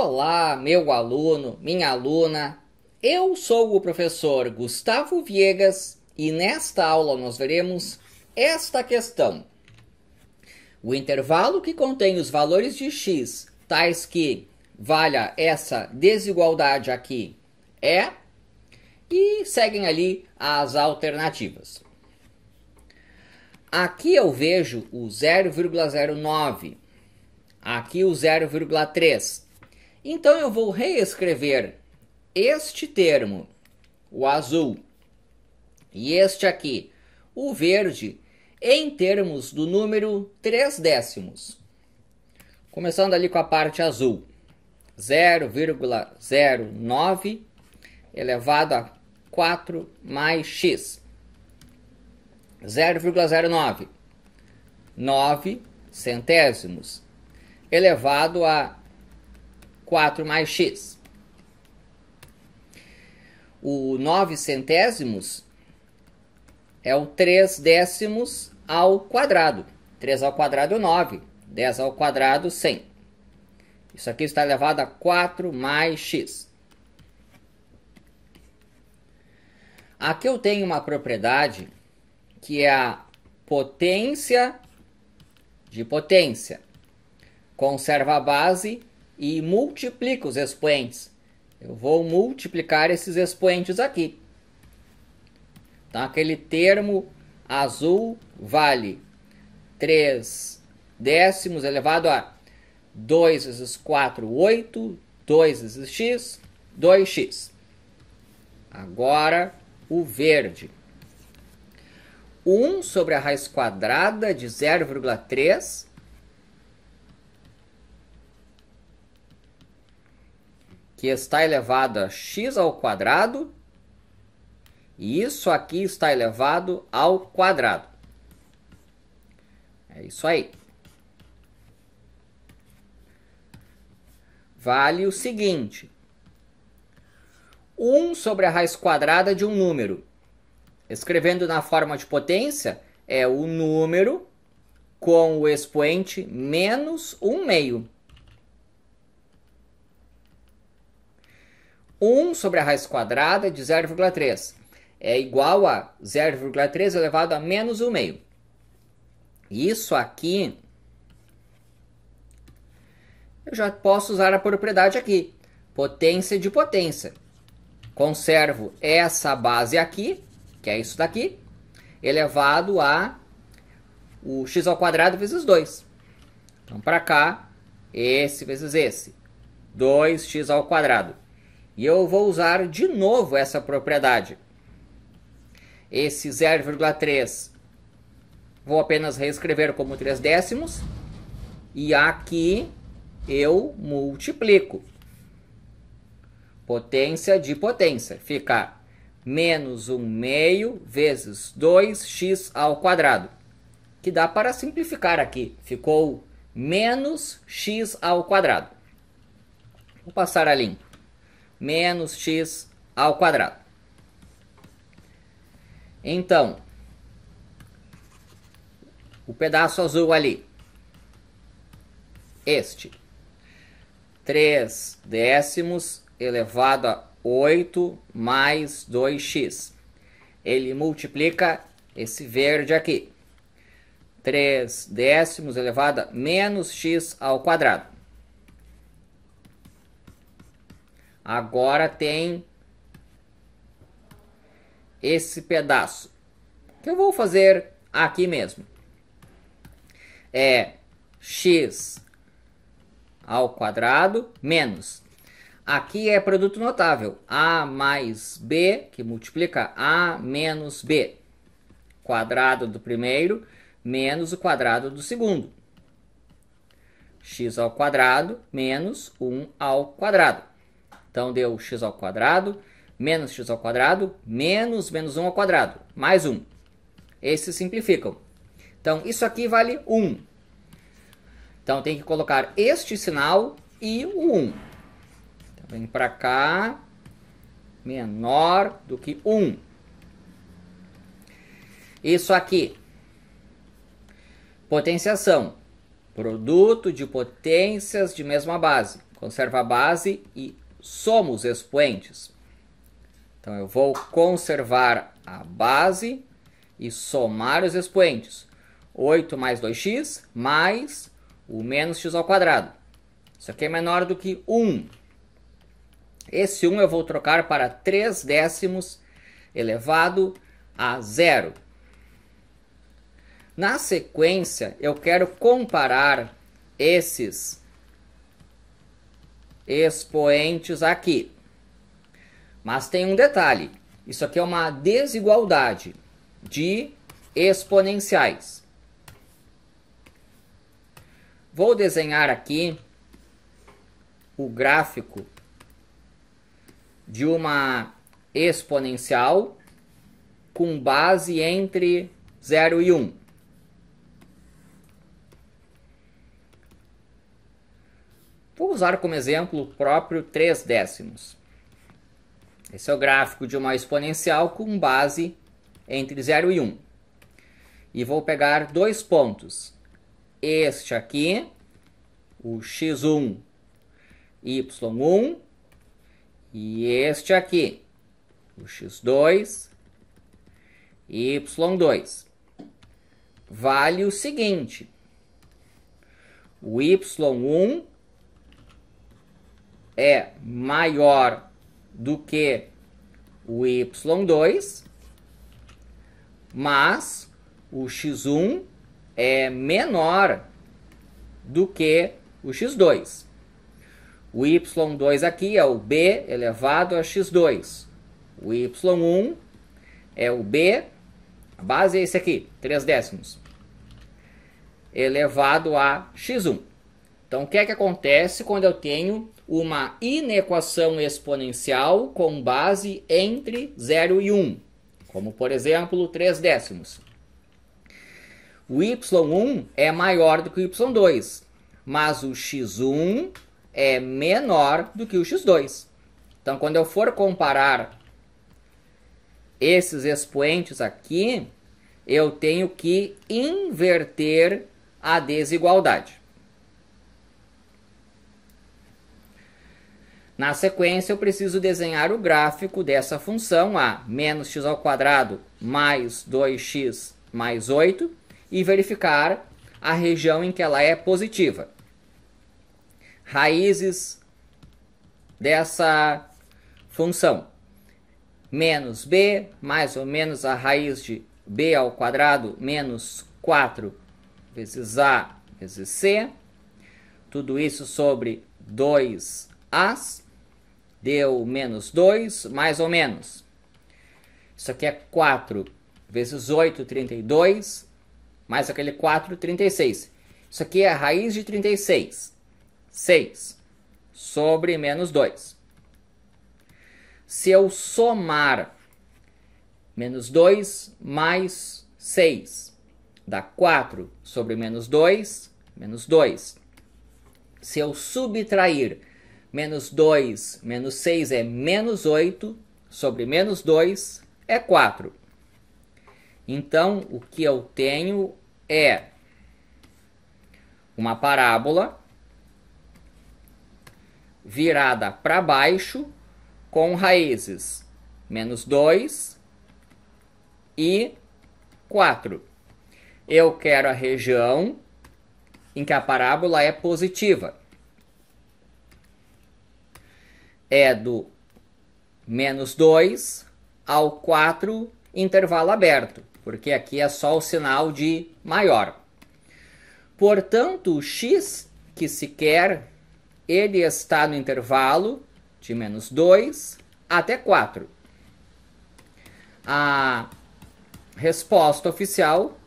Olá, meu aluno, minha aluna. Eu sou o professor Gustavo Viegas e nesta aula nós veremos esta questão. O intervalo que contém os valores de x, tais que valha essa desigualdade aqui, é e seguem ali as alternativas. Aqui eu vejo o 0,09, aqui o 0,3. Então eu vou reescrever este termo, o azul, e este aqui, o verde, em termos do número 3 décimos. Começando ali com a parte azul, 0,09 elevado a 4 mais x. 0,09. 9 centésimos elevado a 4 mais x. O 9 centésimos é o 3 décimos ao quadrado. 3 ao quadrado é 9. 10 ao quadrado, 100. Isso aqui está elevado a 4 mais x. Aqui eu tenho uma propriedade que é a potência de potência. Conserva a base e multiplica os expoentes. Eu vou multiplicar esses expoentes aqui. Então, aquele termo azul vale 3 décimos elevado a 2 vezes 4, 8, 2 vezes x, 2x. Agora, o verde. 1 sobre a raiz quadrada de 0,3 que está elevado a x ao quadrado, e isso aqui está elevado ao quadrado. É isso aí. Vale o seguinte. 1 sobre a raiz quadrada de um número. Escrevendo na forma de potência, é o número com o expoente menos 1 meio. 1 sobre a raiz quadrada de 0,3 é igual a 0,3 elevado a menos 1 meio. Isso aqui, eu já posso usar a propriedade aqui, potência de potência. Conservo essa base aqui, que é isso daqui, elevado a o x ao quadrado vezes 2. Então, para cá, esse vezes esse, 2x ao quadrado e eu vou usar de novo essa propriedade. Esse 0,3 vou apenas reescrever como 3 décimos e aqui eu multiplico. Potência de potência fica menos 1 meio vezes 2x ao quadrado, que dá para simplificar aqui, ficou menos x ao quadrado. Vou passar a limpo menos x ao quadrado. Então, o pedaço azul ali, este, 3 décimos elevado a 8 mais 2x. Ele multiplica esse verde aqui. 3 décimos elevado a menos x ao quadrado. Agora tem esse pedaço. Que eu vou fazer aqui mesmo. É x ao quadrado menos. Aqui é produto notável. A mais B, que multiplica A menos B. Quadrado do primeiro menos o quadrado do segundo. x ao quadrado menos 1 ao quadrado. Então deu x ao quadrado menos x ao quadrado menos menos 1 ao quadrado, mais 1. Esses simplificam. Então isso aqui vale 1. Então tem que colocar este sinal e o 1. Então, vem para cá menor do que 1. Isso aqui. Potenciação. Produto de potências de mesma base. Conserva a base e somos expoentes. Então eu vou conservar a base e somar os expoentes. 8 mais 2x mais o menos x ao quadrado. Isso aqui é menor do que 1. Esse 1 eu vou trocar para 3 décimos elevado a zero. Na sequência, eu quero comparar esses expoentes aqui. Mas tem um detalhe: isso aqui é uma desigualdade de exponenciais. Vou desenhar aqui o gráfico de uma exponencial com base entre 0 e 1. Um. usar como exemplo o próprio 3 décimos. Esse é o gráfico de uma exponencial com base entre 0 e 1. E vou pegar dois pontos. Este aqui, o x1, y1, e este aqui, o x2, y2. Vale o seguinte: o y1 é maior do que o y2, mas o x1 é menor do que o x2. O y2 aqui é o b elevado a x2. O y1 é o b, a base é esse aqui, 3 décimos, elevado a x1. Então, o que é que acontece quando eu tenho uma inequação exponencial com base entre 0 e 1, como por exemplo 3 décimos. O y1 é maior do que o y2, mas o x1 é menor do que o x2. Então, quando eu for comparar esses expoentes aqui, eu tenho que inverter a desigualdade. Na sequência, eu preciso desenhar o gráfico dessa função a menos x ao quadrado mais 2x mais 8 e verificar a região em que ela é positiva. Raízes dessa função. Menos b mais ou menos a raiz de b ao quadrado menos 4 vezes a vezes c. Tudo isso sobre 2 as deu menos 2, mais ou menos. Isso aqui é 4 vezes 8, 32, mais aquele 4, 36. Isso aqui é a raiz de 36. 6 sobre menos 2. Se eu somar menos 2 mais 6, dá 4 sobre menos 2, menos 2. Se eu subtrair menos 2, menos 6 é menos 8, sobre menos 2 é 4. Então, o que eu tenho é uma parábola virada para baixo com raízes menos 2 e 4. Eu quero a região em que a parábola é positiva é do menos 2 ao 4, intervalo aberto, porque aqui é só o sinal de maior. Portanto, o x que se quer, ele está no intervalo de menos 2 até 4. A resposta oficial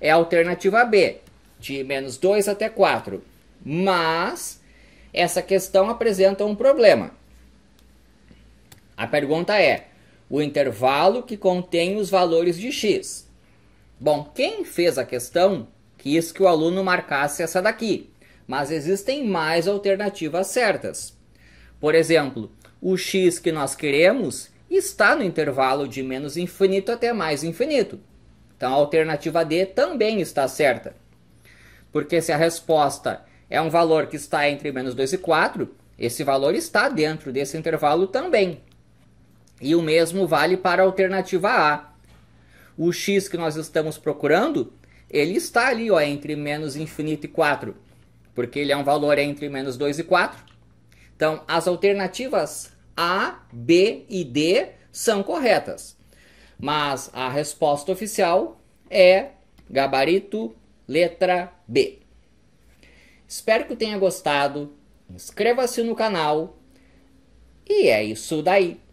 é a alternativa B, de menos 2 até 4. Mas essa questão apresenta um problema. A pergunta é: o intervalo que contém os valores de x. Bom, quem fez a questão quis que o aluno marcasse essa daqui, mas existem mais alternativas certas. Por exemplo, o x que nós queremos está no intervalo de menos infinito até mais infinito. Então a alternativa D também está certa. Porque se a resposta é um valor que está entre menos 2 e 4, esse valor está dentro desse intervalo também. E o mesmo vale para a alternativa A. O x que nós estamos procurando, ele está ali ó, entre menos infinito e 4, porque ele é um valor entre menos 2 e 4. Então, as alternativas A, B e D são corretas. Mas a resposta oficial é gabarito letra B. Espero que tenha gostado. Inscreva-se no canal. E é isso daí.